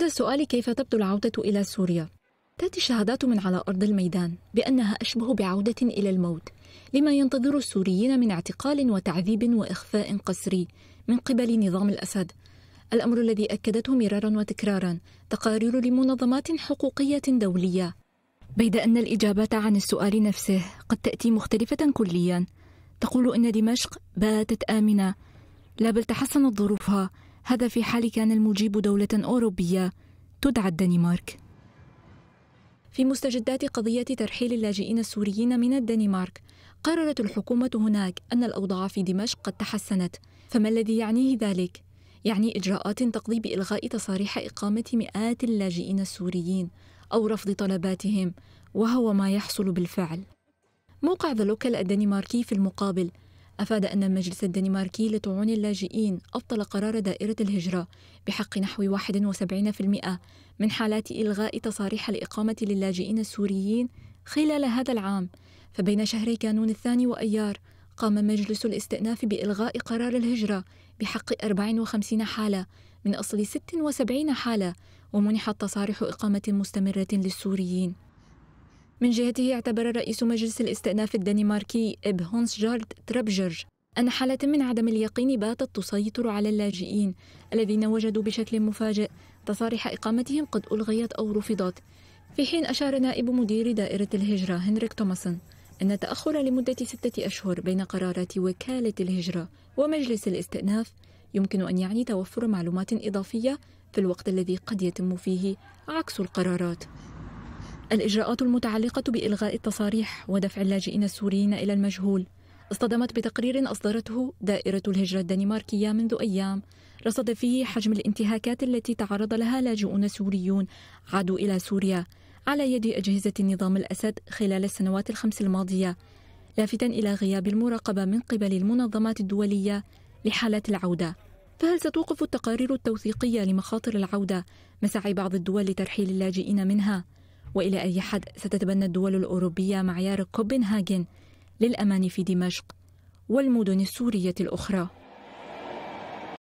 عند السؤال كيف تبدو العودة إلى سوريا تأتي الشهادات من على أرض الميدان بأنها أشبه بعودة إلى الموت لما ينتظر السوريين من اعتقال وتعذيب وإخفاء قسري من قبل نظام الأسد الأمر الذي أكدته مرارا وتكرارا تقارير لمنظمات حقوقية دولية بيد أن الإجابات عن السؤال نفسه قد تأتي مختلفة كليا تقول إن دمشق باتت آمنة لا بل تحسنت ظروفها هذا في حال كان المجيب دولة أوروبية تدعى الدنمارك في مستجدات قضية ترحيل اللاجئين السوريين من الدنمارك قررت الحكومة هناك أن الأوضاع في دمشق قد تحسنت فما الذي يعنيه ذلك؟ يعني إجراءات تقضي بإلغاء تصاريح إقامة مئات اللاجئين السوريين أو رفض طلباتهم وهو ما يحصل بالفعل موقع ذا لوكال الدنماركي في المقابل أفاد أن المجلس الدنماركي لطعون اللاجئين أبطل قرار دائرة الهجرة بحق نحو 71% من حالات إلغاء تصاريح الإقامة للاجئين السوريين خلال هذا العام فبين شهر كانون الثاني وأيار قام مجلس الاستئناف بإلغاء قرار الهجرة بحق 54 حالة من أصل 76 حالة ومنحت تصاريح إقامة مستمرة للسوريين من جهته اعتبر رئيس مجلس الاستئناف الدنماركي إب هونسجارد تربجرج أن حالة من عدم اليقين باتت تسيطر على اللاجئين الذين وجدوا بشكل مفاجئ تصاريح إقامتهم قد ألغيت أو رفضت في حين أشار نائب مدير دائرة الهجرة هنريك توماسون أن تأخر لمدة ستة أشهر بين قرارات وكالة الهجرة ومجلس الاستئناف يمكن أن يعني توفر معلومات إضافية في الوقت الذي قد يتم فيه عكس القرارات الإجراءات المتعلقة بإلغاء التصاريح ودفع اللاجئين السوريين إلى المجهول اصطدمت بتقرير أصدرته دائرة الهجرة الدنماركية منذ أيام رصد فيه حجم الانتهاكات التي تعرض لها لاجئون سوريون عادوا إلى سوريا على يد أجهزة نظام الأسد خلال السنوات الخمس الماضية لافتا إلى غياب المراقبة من قبل المنظمات الدولية لحالات العودة فهل ستوقف التقارير التوثيقية لمخاطر العودة مساعي بعض الدول لترحيل اللاجئين منها؟ والى اي حد ستتبنى الدول الاوروبيه معيار كوبنهاجن للامان في دمشق والمدن السوريه الاخرى